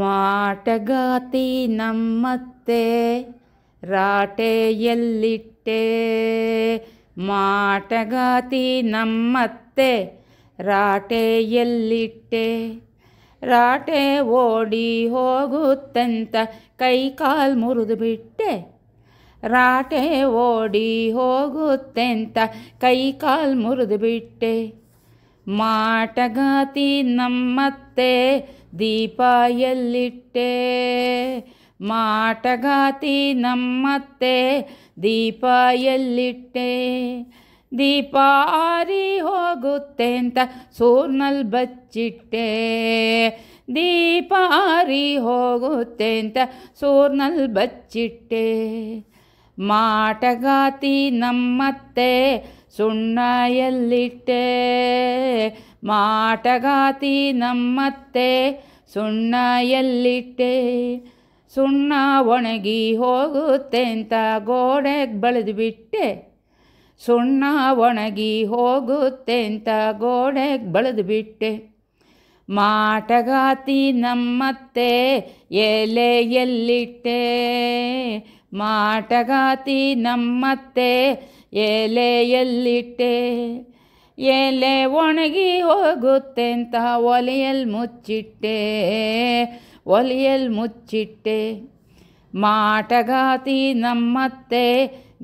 ಮಾಟಗಾತಿ ನಮ್ಮತ್ತೆ ರಾಟೆಯಲ್ಲಿಟ್ಟೆ ಮಾಟಗಾತಿ ನಮ್ಮತ್ತೆ ರಾಟೆಯಲ್ಲಿಟ್ಟೆ ರಾಟೆ ಓಡಿ ಹೋಗುತ್ತೆಂತ ಕೈ ಕಾಲು ಮುರಿದು ಬಿಟ್ಟೆ ರಾಟೆ ಓಡಿ ಹೋಗುತ್ತೆಂತ ಕೈ ಕಾಲು ಮುರಿದು ಬಿಟ್ಟೆ ಮಾಟಗಾತಿ ನಮ್ಮತ್ತೆ ದೀಪ ಎಲ್ಲಿಟ್ಟೆ ಮಾಟಗಾತಿ ನಮ್ಮತ್ತೆ ದೀಪ ಎಲ್ಲಿಟ್ಟೆ ದೀಪ ಆರಿ ಹೋಗುತ್ತೆ ಅಂತ ಸೂರ್ನಲ್ಲಿ ಬಚ್ಚಿಟ್ಟೆ ದೀಪ ಆರಿ ಹೋಗುತ್ತೆ ಅಂತ ಸೂರ್ನಲ್ಲಿ ಬಚ್ಚಿಟ್ಟೆ ಮಾಟಗಾತಿ ನಮ್ಮತ್ತೆ ಸುಣ್ಣ ಎಲ್ಲಿಟ್ಟೆ ಮಾಟಗಾತಿ ನಮ್ಮತ್ತೆ ಸುಣ್ಣ ಎಲ್ಲಿಟ್ಟೆ ಸುಣ್ಣ ಒಣಗಿ ಹೋಗುತ್ತೆಂತ ಗೋಡೆಗೆ ಬಳಿದು ಬಿಟ್ಟೆ ಸುಣ್ಣ ಒಣಗಿ ಹೋಗುತ್ತೆಂತ ಗೋಡೆಗೆ ಬಳಿದು ಬಿಟ್ಟೆ ಮಾಟಗಾತಿ ನಮ್ಮತ್ತೆ ಎಲೆ ಎಲ್ಲಿಟ್ಟೆ ಮಾಟಗಾತಿ ನಮ್ಮತ್ತೆ ಎಲೆ ಎಲ್ಲಿಟ್ಟೆ ಎಲೆ ಒಣಗಿ ಹೋಗುತ್ತೆಂತ ಒಲೆಯಲ್ಲಿ ಮುಚ್ಚಿಟ್ಟೆ ಒಲೆಯಲ್ಲಿ ಮುಚ್ಚಿಟ್ಟೆ ಮಾಟಗಾತಿ ನಮ್ಮತ್ತೆ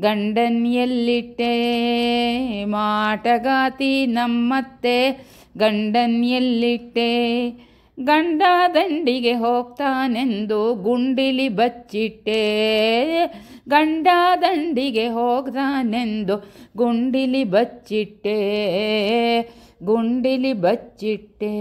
ಗಂಡನ್ ಎಲ್ಲಿಟ್ಟೆ ಮಾಟಗಾತಿ ನಮ್ಮತ್ತೆ ಗಂಡನ್ ಎಲ್ಲಿಟ್ಟೆ ಗಂಡ ದಂಡಿಗೆ ಹೋಗ್ತಾನೆಂದು ಗುಂಡಿಲಿ ಬಚ್ಚಿಟ್ಟೆ ಗಂಡ ದಂಡಿಗೆ ಹೋಗ್ತಾನೆಂದು ಗುಂಡಿಲಿ ಬಚ್ಚಿಟ್ಟೆ ಗುಂಡಿಲಿ ಬಚ್ಚಿಟ್ಟೆ